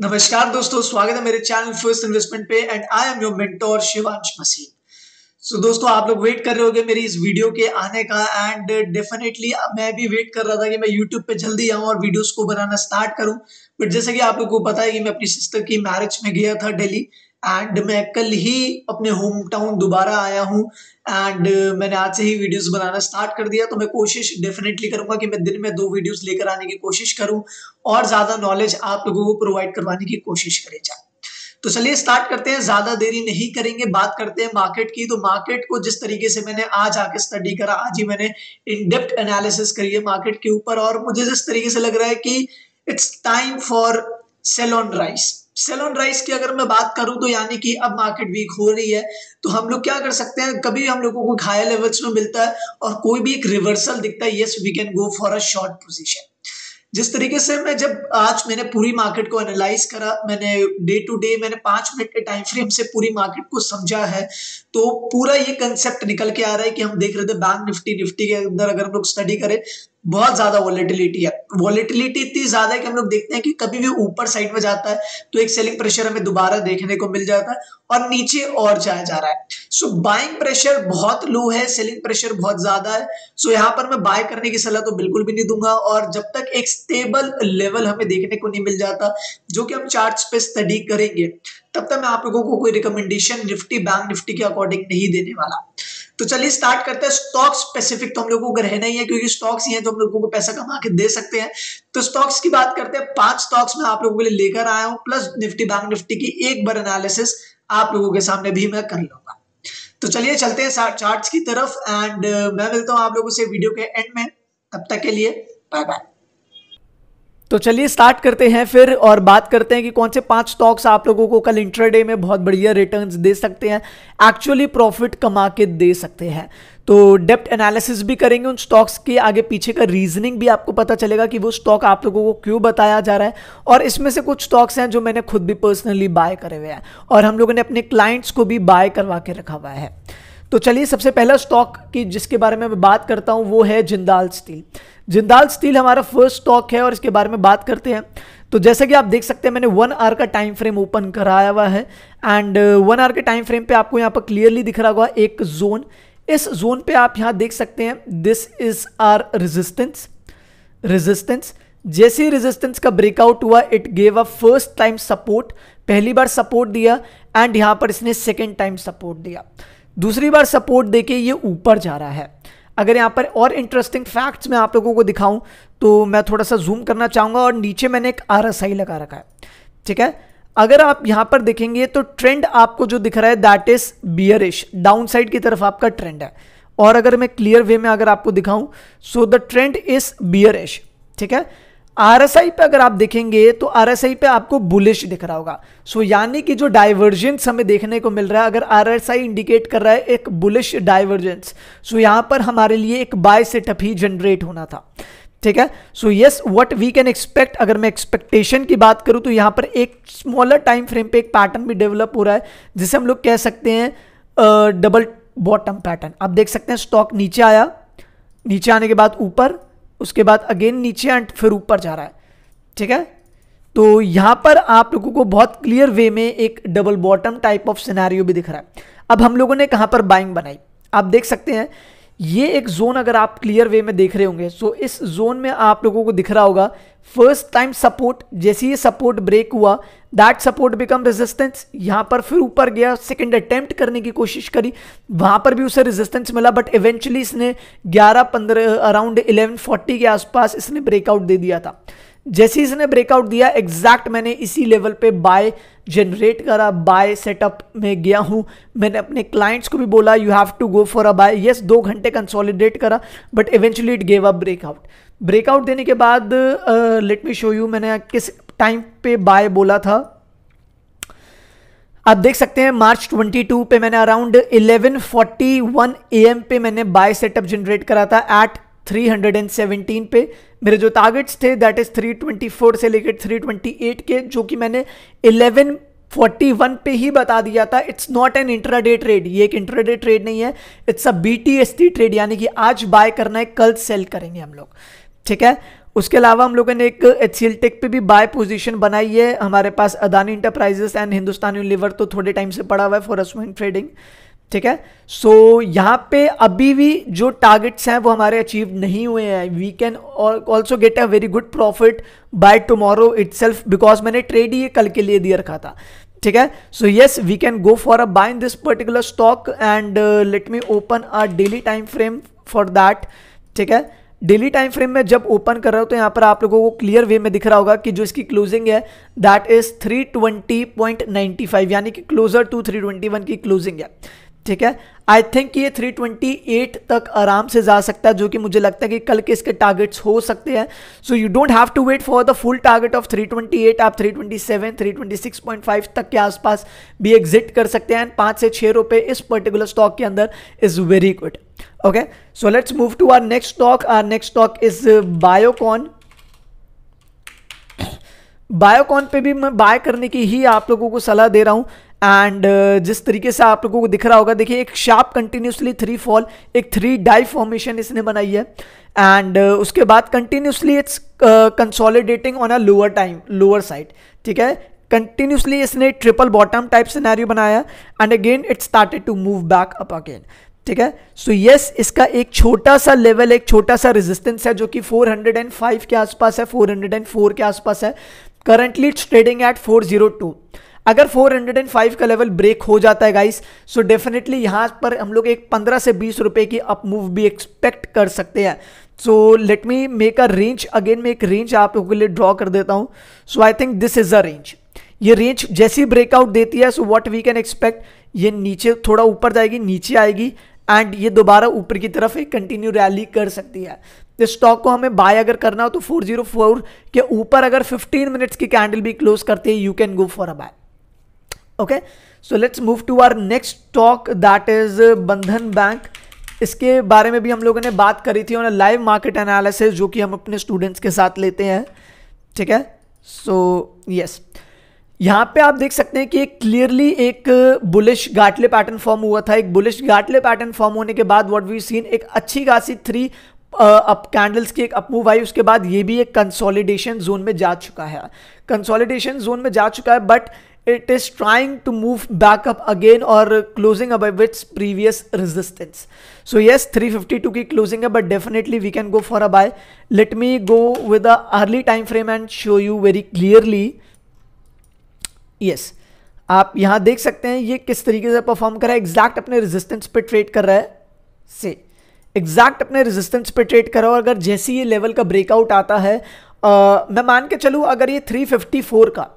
नमस्कार दोस्तों स्वागत है मेरे चैनल फर्स्ट इन्वेस्टमेंट पे and I am your mentor Shivansh Masih so दोस्तों आप लोग वेट कर रहे होंगे मेरी इस वीडियो के आने का एंड डेफिनेटली मैं भी वेट कर रहा था कि मैं यूट्यूब पे जल्दी आऊं और वीडियोस को बनाना स्टार्ट करूँ बट जैसे कि आप लोग को पता है कि मैं अपनी सिस्टर की मैरिज में गया था डेली एंड मैं कल ही अपने होम टाउन दोबारा आया हूँ एंड मैंने आज से ही वीडियोस बनाना स्टार्ट कर दिया तो मैं कोशिश डेफिनेटली करूँगा कि मैं दिन में दो वीडियोस लेकर आने की कोशिश करूँ और ज़्यादा नॉलेज आप लोगों को प्रोवाइड करवाने की कोशिश करे जाए तो चलिए स्टार्ट करते हैं ज़्यादा देरी नहीं करेंगे बात करते हैं मार्केट की तो मार्केट को जिस तरीके से मैंने आज आके स्टडी करा आज ही मैंने इन डेप्थ एनालिसिस करी है मार्केट के ऊपर और मुझे जिस तरीके से लग रहा है कि it's time for sell on rise sell on rise की अगर मैं बात करूं तो यानी कि अब मार्केट वीक हो रही है तो हम लोग क्या कर सकते हैं कभी हम लोगों को हाई लेवल्स में मिलता है और कोई भी एक रिवर्सल दिखता है yes we can go for a short position जिस तरीके से मैं जब आज मैंने पूरी मार्केट को एनालाइज करा मैंने डे टू डे मैंने पांच मिनट के टाइम फ्रेम से पूरी मार्केट को समझा है तो पूरा ये कंसेप्ट निकल के आ रहा है कि हम देख रहे थे बैंक निफ्टी निफ्टी के अंदर अगर हम लोग स्टडी करें बहुत ज्यादा वॉलिटिलिटी है वॉलिटिलिटी इतनी ज्यादा है कि हम लोग देखते हैं कि कभी भी ऊपर साइड में जाता है तो एक सेलिंग प्रेशर हमें दोबारा देखने को मिल जाता है और नीचे और जाया जा रहा है सो बाइंग प्रेशर बहुत लो है सेलिंग प्रेशर बहुत ज्यादा है सो यहाँ पर मैं बाय करने की सलाह तो बिल्कुल भी नहीं दूंगा और जब तक एक स्टेबल लेवल हमें देखने को नहीं मिल जाता जो कि हम चार्ट पे स्टडी करेंगे तब तक मैं आप लोगों को कोई रिकमेंडेशन निफ्टी बैंक निफ्टी के अकॉर्डिंग नहीं देने वाला तो चलिए स्टार्ट करते हैं स्टॉक स्पेसिफिक तो हम लोगों को रहना ही है क्योंकि स्टॉक्स ही हैं जो तो हम लोगों को पैसा कमा के दे सकते हैं तो स्टॉक्स की बात करते हैं पांच स्टॉक्स में आप लोगों के लिए लेकर आया हूं प्लस निफ्टी बैंक निफ्टी की एक बार एनालिसिस आप लोगों के सामने भी मैं कर लूंगा तो चलिए चलते हैं चार्ट की तरफ एंड uh, मैं मिलता हूँ आप लोगों से वीडियो के एंड में तब तक के लिए बाय बाय तो चलिए स्टार्ट करते हैं फिर और बात करते हैं कि कौन से पांच स्टॉक्स आप लोगों को कल इंटरडे में बहुत बढ़िया रिटर्न्स दे सकते हैं एक्चुअली प्रॉफिट कमा के दे सकते हैं तो डेप्ट एनालिसिस भी करेंगे उन स्टॉक्स के आगे पीछे का रीजनिंग भी आपको पता चलेगा कि वो स्टॉक आप लोगों को क्यों बताया जा रहा है और इसमें से कुछ स्टॉक्स हैं जो मैंने खुद भी पर्सनली बाय करे हुए हैं और हम लोगों ने अपने क्लाइंट्स को भी बाय करवा के रखा हुआ है तो चलिए सबसे पहला स्टॉक की जिसके बारे में मैं बात करता हूँ वो है जिंदाल स्टील जिंदाल स्टील हमारा फर्स्ट स्टॉक है और इसके बारे में बात करते हैं तो जैसे कि आप देख सकते हैं मैंने वन आर का टाइम फ्रेम ओपन कराया हुआ है एंड वन आर के टाइम फ्रेम पे आपको यहाँ पर क्लियरली दिख रहा होगा एक जोन इस जोन पे आप यहाँ देख सकते हैं this is our resistance resistance जैसे ही रेजिस्टेंस का ब्रेकआउट हुआ it gave a first time support पहली बार सपोर्ट दिया एंड यहाँ पर इसने सेकेंड टाइम सपोर्ट दिया दूसरी बार सपोर्ट देके ये ऊपर जा रहा है अगर यहाँ पर और इंटरेस्टिंग फैक्ट्स मैं आप लोगों को दिखाऊं तो मैं थोड़ा सा जूम करना चाहूँगा और नीचे मैंने एक आर लगा रखा है ठीक है अगर आप यहाँ पर देखेंगे तो ट्रेंड आपको जो दिख रहा है that is bearish down side की तरफ आपका ट्रेंड है और अगर मैं क्लियर वे में अगर आपको दिखाऊं so the trend is bearish ठीक है आरएसआई पे अगर आप देखेंगे तो आरएसआई पे आपको बुलिश दिख रहा होगा सो so, यानी कि जो डाइवर्जेंस हमें देखने को मिल रहा है अगर आरएसआई इंडिकेट कर रहा है एक बुलिश डाइवर्जेंस सो यहां पर हमारे लिए एक बाय सेटअप ही जनरेट होना था ठीक है so yes what we can expect अगर मैं एक्सपेक्टेशन की बात करूं तो यहां पर एक स्मॉलर टाइम फ्रेम पे एक पैटर्न भी डेवलप हो रहा है जिसे हम लोग कह सकते हैं डबल बॉटम पैटर्न आप देख सकते हैं स्टॉक नीचे आया नीचे आने के बाद ऊपर उसके बाद अगेन नीचे एंड फिर ऊपर जा रहा है ठीक है तो यहां पर आप लोगों को बहुत क्लियर वे में एक double bottom type of scenario भी दिख रहा है अब हम लोगों ने कहां पर बाइंग बनाई आप देख सकते हैं ये एक जोन अगर आप क्लियर वे में देख रहे होंगे सो इस जोन में आप लोगों को दिख रहा होगा फर्स्ट टाइम सपोर्ट जैसे ही सपोर्ट ब्रेक हुआ दैट सपोर्ट बिकम रेजिस्टेंस यहाँ पर फिर ऊपर गया सेकेंड अटेम्प्ट करने की कोशिश करी वहाँ पर भी उसे रेजिस्टेंस मिला बट इवेंचुअली इसने 11 15 अराउंड 1140 के आसपास इसने ब्रेकआउट दे दिया था जैसे इसने ब्रेकआउट दिया एग्जैक्ट मैंने इसी लेवल पे बाय जनरेट करा बाय सेटअप में गया हूँ मैंने अपने क्लाइंट्स को भी बोला you have to go for a buy yes दो घंटे कंसोलिडेट करा but eventually it gave a breakout breakout देने के बाद लेट मी शो यू मैंने किस टाइम पे बाय बोला था आप देख सकते हैं मार्च 22 पे मैंने अराउंड 11:41 एएम पे मैंने बाय सेटअप जनरेट करा था एट 317 पे मेरे जो टारगेट्स थे दैट इज़ 324 से लेकर 328 के जो कि मैंने 1141 पे ही बता दिया था it's not an intraday trade ये एक इंट्राडे ट्रेड नहीं है इट्स अ बी ट्रेड यानी कि आज बाय करना है कल सेल करेंगे हम लोग ठीक है उसके अलावा हम लोगों ने एक एच टेक पे भी बाय पोजीशन बनाई है हमारे पास Adani enterprises and Hindustan Unilever तो थोड़े टाइम से पड़ा हुआ है फॉर असमेंट ट्रेडिंग ठीक है सो so, यहाँ पे अभी भी जो टारगेट्स हैं वो हमारे अचीव नहीं हुए हैं we can also get a very good profit by tomorrow it because मैंने ट्रेड ही कल के लिए दे रखा था ठीक है so yes we can go for a buy in this particular stock and let me open a daily time frame for that ठीक है डेली टाइम फ्रेम में जब ओपन कर रहा हूँ तो यहाँ पर आप लोगों को क्लियर वे में दिख रहा होगा कि जो इसकी क्लोजिंग है दैट इज 320.95 यानी कि क्लोजर टू 321 की क्लोजिंग है ठीक है आई थिंक ये 328 तक आराम से जा सकता है जो कि मुझे लगता है कि कल के इसके टारगेट्स हो सकते हैं so you don't have to wait for the full target of 328 आप 327 326.5 तक के आसपास भी एग्जिट कर सकते हैं पांच से छह रुपए इस पर्टिकुलर स्टॉक के अंदर is very good okay so let's move to our next stock our next stock is Biocon Biocon पे भी मैं बाय करने की ही आप लोगों को सलाह दे रहा हूं एंड uh, जिस तरीके से आप लोगों को दिख रहा होगा देखिए एक शार्प कंटिन्यूसली थ्री फॉल एक थ्री डाई फॉर्मेशन इसने बनाई है एंड uh, उसके बाद continuously it's consolidating on a lower time lower side ठीक है कंटिन्यूसली इसने ट्रिपल बॉटम टाइप सिनेरियो बनाया and again it's started to move back up again ठीक है सो so यस yes, इसका एक छोटा सा लेवल एक छोटा सा रेजिस्टेंस है जो कि 405 के आसपास है 404 के आसपास है करंटली इट्स ट्रेडिंग एट 402 अगर 405 का लेवल ब्रेक हो जाता है गाइस सो डेफिनेटली यहाँ पर हम लोग एक 15 से 20 रुपए की अप मूव भी एक्सपेक्ट कर सकते हैं so let me make a range again मैं एक रेंज आप लोगों के लिए ड्रॉ कर देता हूँ so I think this is a range ये रेंज जैसी ब्रेकआउट देती है so what we can expect ये नीचे थोड़ा ऊपर जाएगी नीचे आएगी एंड ये दोबारा ऊपर की तरफ एक कंटिन्यू रैली कर सकती है इस स्टॉक को हमें बाय अगर करना हो तो 404 के ऊपर अगर 15 मिनट्स की कैंडल भी क्लोज करते हैं you can go for a buy okay so let's move to our next talk that is Bandhan bank इसके बारे में भी हम लोगों ने बात करी थी और लाइव मार्केट एनालिसिस जो कि हम अपने स्टूडेंट्स के साथ लेते हैं ठीक है सो so, यस yes. यहाँ पे आप देख सकते हैं कि क्लियरली एक बुलिश गाटले पैटर्न फॉर्म हुआ था एक बुलिश गाटले पैटर्न फॉर्म होने के बाद व्हाट वी सीन एक अच्छी खासी थ्री अप कैंडल्स की एक अपमूव आई उसके बाद ये भी एक कंसोलिडेशन जोन में जा चुका है कंसोलिडेशन जोन में जा चुका है but it is trying to move back up again और क्लोजिंग अब with its previous resistance so yes 352 की क्लोजिंग है but definitely we can go for a buy let me go with a early time frame and show you very clearly yes आप यहां देख सकते हैं ये किस तरीके से परफॉर्म कर रहा है एग्जैक्ट अपने रेजिस्टेंस पे ट्रेड कर रहा है से एग्जैक्ट अपने रेजिस्टेंस पे ट्रेड कर रहा है और अगर जैसे ये लेवल का ब्रेकआउट आता है आ, मैं मान के चलूँ अगर ये 354 का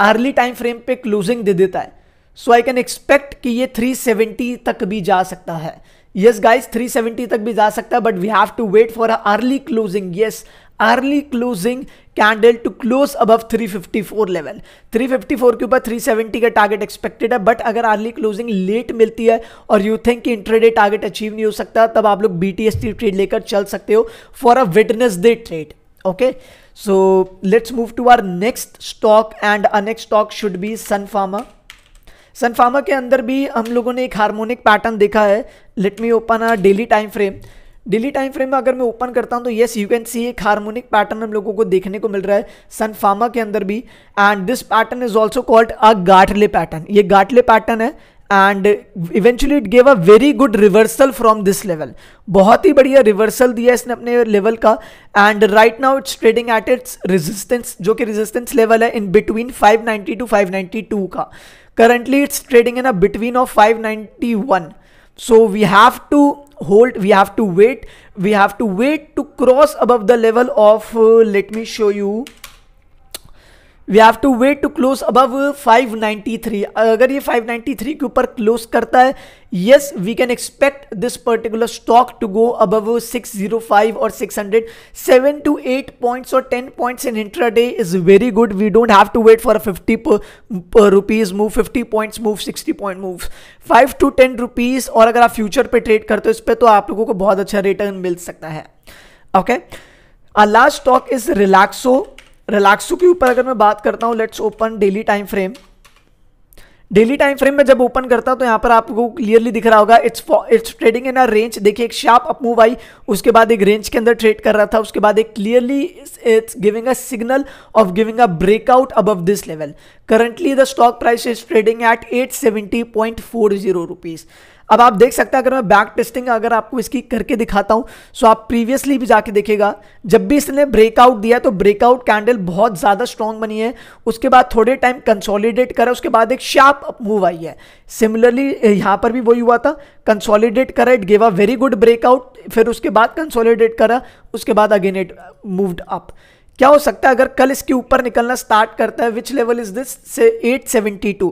अर्ली टाइम फ्रेम पे क्लोजिंग दे देता है सो आई कैन एक्सपेक्ट कि ये 370 तक भी जा सकता है यस गाइस 370 तक भी जा सकता है but we have to wait for early closing yes early closing candle to close above 354 level 354 के ऊपर 370 का टारगेट एक्सपेक्टेड है बट अगर अर्ली क्लोजिंग लेट मिलती है और यू थिंक कि इंट्राडे टारगेट अचीव नहीं हो सकता तब आप लोग बी ट्रेड लेकर चल सकते हो for a witness day trade okay So let's move to our next stock and our next stock should be Sun Pharma. Sun Pharma के अंदर भी हम लोगों ने एक हार्मोनिक पैटर्न देखा है let me open a daily time frame daily time frame में अगर मैं ओपन करता हूँ तो येस यू कैन सी एक हार्मोनिक पैटर्न हम लोगों को देखने को मिल रहा है सन फार्मा के अंदर भी and this pattern is also called a Gartley pattern ये गाठले पैटर्न है and eventually it gave a very good reversal from this level बहुत ही बढ़िया रिवर्सल दिया इसने अपने लेवल का and right now it's trading at its resistance जो कि रेजिस्टेंस लेवल है in between five 590 to five two का currently it's trading in a between of five one so we have to hold we have to wait we have to wait to cross above the level of let me show you we have to wait to close above 593 अगर ये 593 के ऊपर close करता है yes we can expect this particular stock to go above 605 और 600 7 to 8 points और 10 points in intraday is very good we don't have to wait for a fifty rupees move 50 points move 60 point move 5 to 10 rupees और अगर आप future पे trade करते हो इस पर तो आप लोगों को बहुत अच्छा रिटर्न मिल सकता है okay last stock is Relaxo Relaxo के ऊपर अगर मैं बात करता हूँ let's open daily time frame daily time frame में जब ओपन करता हूं तो यहां पर आपको क्लियरली दिख रहा होगा it's it's trading in a range देखिए एक शार्प अप मूव आई उसके बाद एक रेंज के अंदर ट्रेड कर रहा था उसके बाद एक clearly it's giving a signal of giving a breakout above this level currently the stock price is trading at at seventy अब आप देख सकते हैं अगर मैं बैक टेस्टिंग अगर आपको इसकी करके दिखाता हूँ सो आप प्रीवियसली भी जाके देखेगा जब भी इसने ब्रेकआउट दिया तो ब्रेकआउट कैंडल बहुत ज़्यादा स्ट्रॉन्ग बनी है उसके बाद थोड़े टाइम कंसोलिडेट करा उसके बाद एक शार्प अप मूव आई है सिमिलरली यहाँ पर भी वही हुआ था कंसोलिडेट करा it gave a very good breakout फिर उसके बाद कंसोलिडेट करा उसके बाद अगेन इट मूव्ड अप क्या हो सकता है अगर कल इसके ऊपर निकलना स्टार्ट करता है विच लेवल इज दिस से 872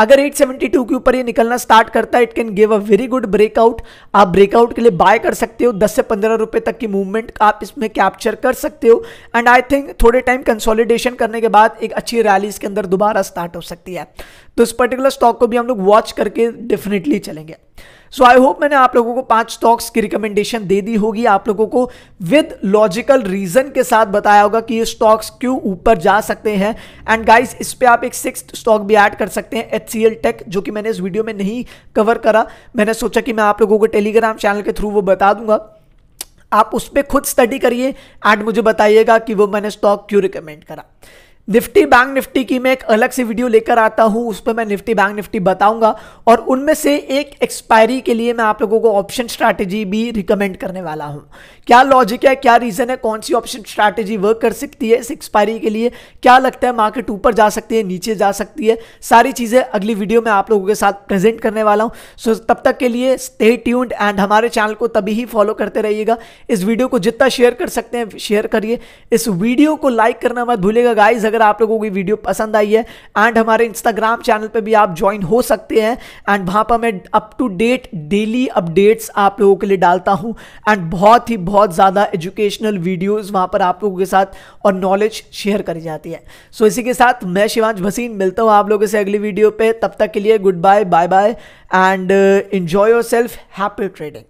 अगर 872 के ऊपर ये निकलना स्टार्ट करता है it can give a very good breakout आप ब्रेकआउट के लिए बाय कर सकते हो 10 से 15 रुपए तक की मूवमेंट आप इसमें कैप्चर कर सकते हो एंड आई थिंक थोड़े टाइम कंसोलिडेशन करने के बाद एक अच्छी रैली इसके अंदर दोबारा स्टार्ट हो सकती है तो इस पर्टिकुलर स्टॉक को भी हम लोग वॉच करके डेफिनेटली चलेंगे सो आई होप मैंने आप लोगों को पांच स्टॉक्स की रिकमेंडेशन दे दी होगी आप लोगों को विद लॉजिकल रीजन के साथ बताया होगा कि ये स्टॉक्स क्यों ऊपर जा सकते हैं एंड गाइस इस पर आप एक सिक्स स्टॉक भी ऐड कर सकते हैं एच टेक जो कि मैंने इस वीडियो में नहीं कवर करा मैंने सोचा कि मैं आप लोगों को टेलीग्राम चैनल के थ्रू वो बता दूंगा आप उस पर खुद स्टडी करिए एंड मुझे बताइएगा कि वो मैंने स्टॉक क्यों रिकमेंड करा निफ्टी बैंक निफ्टी की मैं एक अलग से वीडियो लेकर आता हूं उस पर मैं निफ्टी बैंक निफ्टी बताऊंगा और उनमें से एक एक्सपायरी के लिए मैं आप लोगों को ऑप्शन स्ट्रैटेजी भी रिकमेंड करने वाला हूं क्या लॉजिक है क्या रीज़न है कौन सी ऑप्शन स्ट्रैटेजी वर्क कर सकती है इस एक्सपायरी के लिए क्या लगता है मार्केट ऊपर जा सकती है नीचे जा सकती है सारी चीज़ें अगली वीडियो में आप लोगों के साथ प्रेजेंट करने वाला हूँ सो तब तक के लिए स्टे ट्यून्ड एंड हमारे चैनल को तभी ही फॉलो करते रहिएगा इस वीडियो को जितना शेयर कर सकते हैं शेयर करिए इस वीडियो को लाइक करना मत भूलेगा गाइज अगर आप लोगों की वीडियो पसंद आई है एंड हमारे इंस्टाग्राम चैनल पर भी आप ज्वाइन हो सकते हैं एंड वहां पर मैं up to date daily updates आप लोगों के लिए डालता हूँ एंड बहुत ही बहुत ज़्यादा एजुकेशनल वीडियोज़ वहां पर आप लोगों के साथ और नॉलेज शेयर करी जाती है सो so, इसी के साथ मैं शिवांश भसीन मिलता हूँ आप लोगों से अगली वीडियो पे तब तक के लिए good bye bye bye and enjoy yourself happy trading